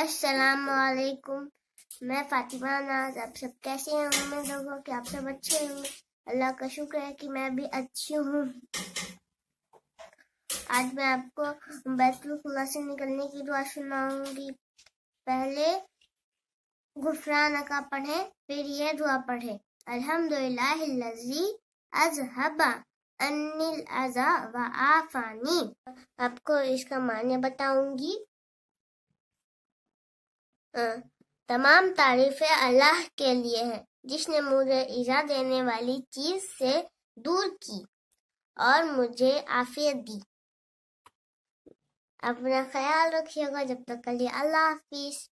वालेकुम मैं फातिमा नाज आप सब कैसे हैं उम्मीद होगा कि आप सब अच्छे होंगे अल्लाह का शुक्र है कि मैं भी अच्छी हूँ आज मैं आपको खुला से निकलने की दुआ सुनाऊंगी पहले गुफरान का पढ़े फिर यह दुआ पढ़े अल्हम्दुलिल्लाह अजहबा अनिल अजा व आफानी आपको इसका मान्य बताऊंगी तमाम तारीफें अल्लाह के लिए हैं जिसने मुझे इजा देने वाली चीज से दूर की और मुझे आफियत दी अपना ख्याल रखिएगा जब तक के लिए अल्लाह हाफिज